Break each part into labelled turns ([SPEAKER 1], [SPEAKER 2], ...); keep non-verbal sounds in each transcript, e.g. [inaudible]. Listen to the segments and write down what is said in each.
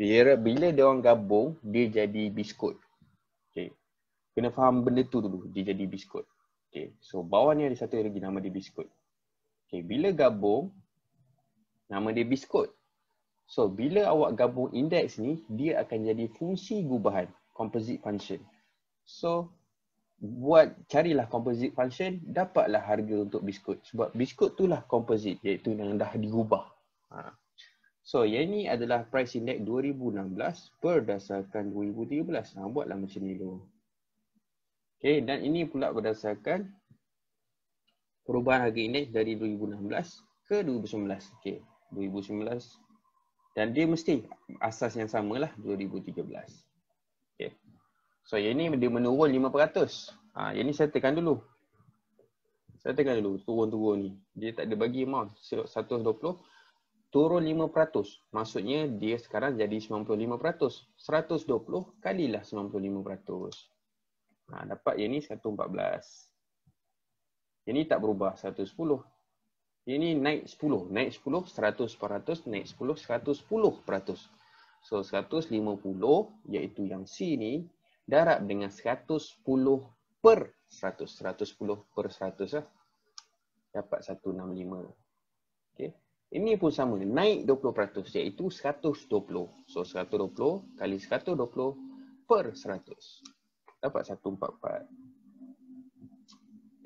[SPEAKER 1] Dia bila dia orang gabung, dia jadi biskut. Okay. Kena faham benda tu dulu, dia jadi biskut. Okay. So bawah ni ada satu lagi nama dia biskut. Okay. Bila gabung, nama dia biskut. So bila awak gabung indeks ni, dia akan jadi fungsi gubahan. Composite function. So buat carilah composite function, dapatlah harga untuk biskut. Sebab biskut tu lah composite, iaitu yang dah digubah. Ha. So yang ni adalah price index 2016 berdasarkan 2013. Ha, buatlah macam ni dulu. Okay, dan ini pula berdasarkan perubahan harga index dari 2016 ke 2019. Okay, 2019 dan dia mesti asas yang sama lah 2013. Okay. So yang ni dia menurun 500. Ha, yang ni saya tekan dulu. Saya tekan dulu, turun-turun ni. Dia tak ada bagi amount 120 turun 5%. Maksudnya dia sekarang jadi 95%. 120 kalilah 95%. Nah, ha, dapat yang ni 114. Yang ni tak berubah 110. Yang ni naik 10. Naik 10, 100%, 100%, naik 10, 110%. So 150 iaitu yang C ni darab dengan 110 per 100. 110 per 100 lah. Dapat 165. Ini pun sama, naik 20% iaitu 120. So 120 kali 120 per 100. Dapat 144.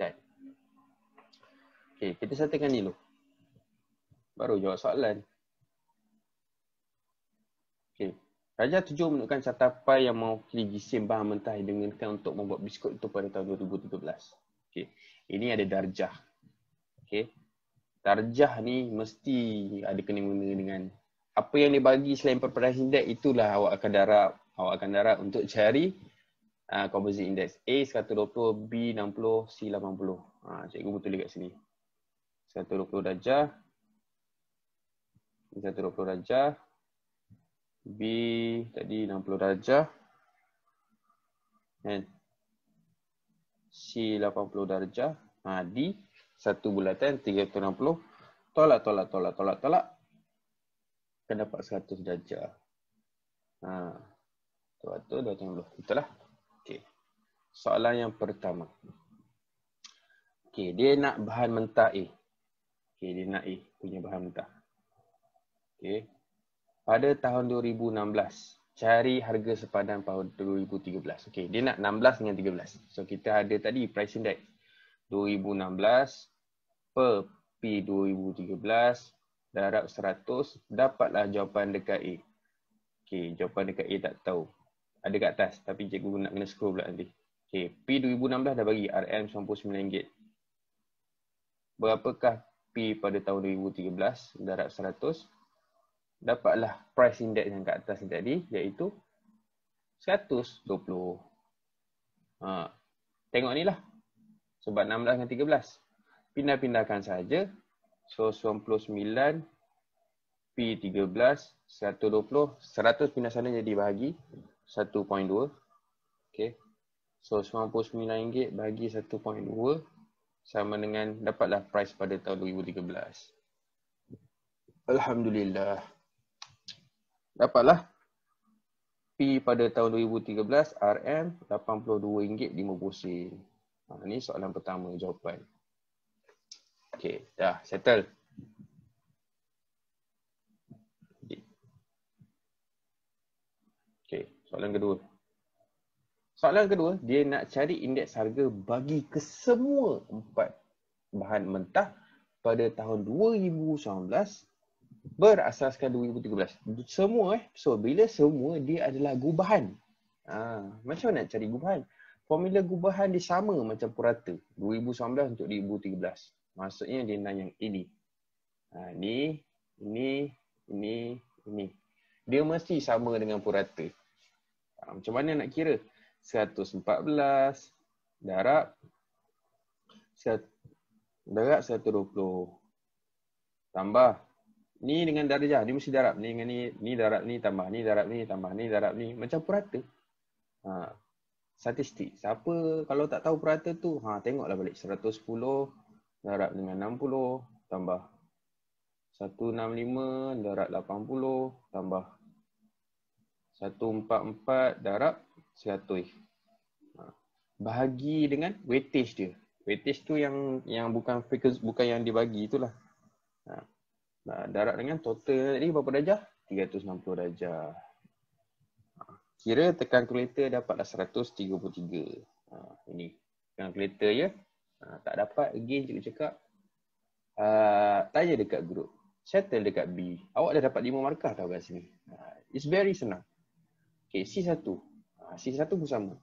[SPEAKER 1] Dan. Okay, kita satakan dulu. Baru jawab soalan. Okay. Raja tujuh menunjukkan carta pai yang mewakili jisim bahan mentah yang digunakan untuk membuat biskut itu pada tahun 2013. Okay. Ini ada darjah. Okay tarjah ni mesti ada kena mengena dengan apa yang dia bagi selain preference index itulah awak akan darab awak akan darab untuk cari uh, composite index A 120 B 60 C 80 uh, ah, cikgu betul dekat sini 120 darjah 120 darjah B tadi 60 darjah dan C 80 darjah uh, D satu bulatan 360 tolak tolak tolak tolak tolak kena dapat 100 darjah. Ha. Suatu dua tengah Itulah. Okey. Soalan yang pertama. Okey, dia nak bahan mentah A. Okey, dia nak eh punya bahan mentah. Okey. Pada tahun 2016, cari harga sepadan tahun 2013. Okey, dia nak 16 dengan 13. So kita ada tadi price index. 2016 per P 2013 darab 100 dapatlah jawapan dekat A. Okey, jawapan dekat A tak tahu. Ada kat atas tapi cikgu nak kena scroll pula nanti. Okey, P 2016 dah bagi RM99. Berapakah P pada tahun 2013 darab 100? Dapatlah price index yang kat atas tadi iaitu 120. Ha, tengok ni lah sebab 16 dan 13. Pindah-pindahkan saja. So 99 P13 120 100 pindah sana jadi bahagi 1.2. okay? So RM99 bagi 1.2 sama dengan dapatlah price pada tahun 2013. Alhamdulillah. Dapatlah P pada tahun 2013 RM82.50. Ha, ni soalan pertama jawapan. Okay dah settle. Okay soalan kedua. Soalan kedua, dia nak cari indeks harga bagi kesemua empat bahan mentah pada tahun 2019 berasaskan 2013. Semua eh. So, bila semua dia adalah gubahan. Ha, macam mana nak cari gubahan? formula gubahan dia sama macam purata 2019 untuk 2013 maksudnya dia nak yang ini ha, ni ini ini ini dia mesti sama dengan purata ha, macam mana nak kira 114 darab darab 120 tambah ni dengan darjah dia mesti darab ni dengan ni ni darab ni tambah ni darab ni tambah ni darab ni macam purata ha statistik. Siapa kalau tak tahu perata tu, ha tengoklah balik 110 darab dengan 60 tambah 165 darab 80 tambah 144 darab 100. Ha. Bahagi dengan weightage dia. Weightage tu yang yang bukan frequency bukan yang dibagi itulah. Ha. Nah, darab dengan total tadi berapa darjah? 360 darjah. Kira tekan calculator dapatlah 133. Ha, ini calculator ya. Ha, tak dapat again cikgu cakap. Ha, tanya dekat group. Settle dekat B. Awak dah dapat 5 markah tau kat sini. Ha, it's very senang. Okay, C1. Ha, C1 pun sama.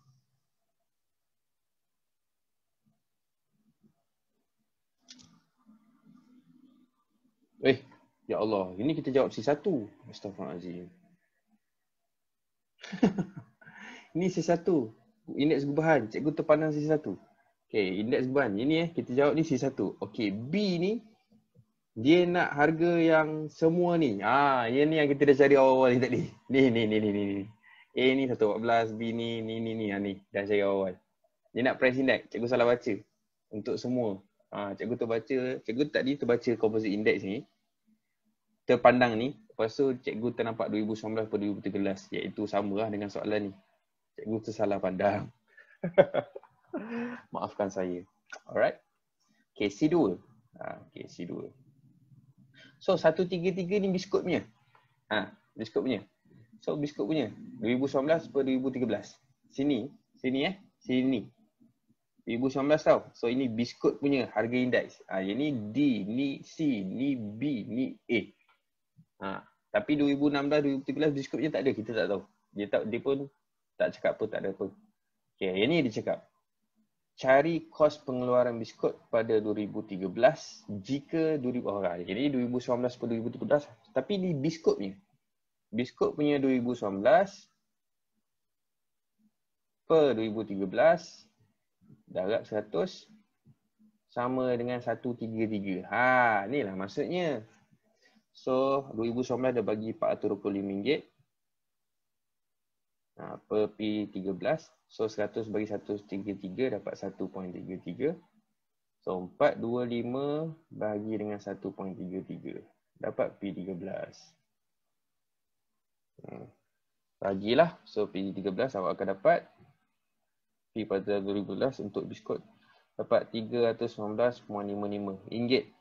[SPEAKER 1] Eh, ya Allah. Ini kita jawab C1. Astaghfirullahaladzim. [laughs] ini sisi satu. Indeks gubahan. Cikgu terpandang sisi satu. Okay, indeks gubahan. Ini eh, kita jawab ni sisi satu. Okay, B ni, dia nak harga yang semua ni. Ah, yang ni yang kita dah cari awal-awal ni tadi. Ni, ni, ni, ni, ni. A ni 114, B ni, ni, ni, ni, ha, ni. Dah cari awal-awal. Dia nak price index. Cikgu salah baca. Untuk semua. Ah, cikgu terbaca, cikgu tadi terbaca composite index ni. Terpandang ni, Lepas tu cikgu ternampak 2019 pun 2013 Iaitu samalah dengan soalan ni Cikgu tersalah pandang [laughs] Maafkan saya Alright Okay C2 ha, Okay C2 So 133 ni biskut punya ha, Biskut punya So biskut punya 2019 per 2013 Sini Sini eh Sini 2019 tau So ini biskut punya harga indeks ha, Yang ni D Ni C Ni B Ni A Ha. Tapi 2016, 2017, biskupnya tak ada. Kita tak tahu. Dia, tak, dia pun tak cakap pun, tak ada pun. Okay, yang ni dia cakap. Cari kos pengeluaran biskut pada 2013 jika 2000 oh, jadi 2019 ke 2013 tapi di biskut ni biskut punya 2019 per 2013 darab 100 sama dengan 133. Ha, ni lah maksudnya. So 2019 dia bagi RM425 uh, per P13. So 100 bagi 133 dapat 1.33. So 425 bagi dengan 1.33 dapat P13. Hmm. Bagilah. Hmm. So P13 awak akan dapat P pada 2012 untuk biskut dapat 319.55 ringgit.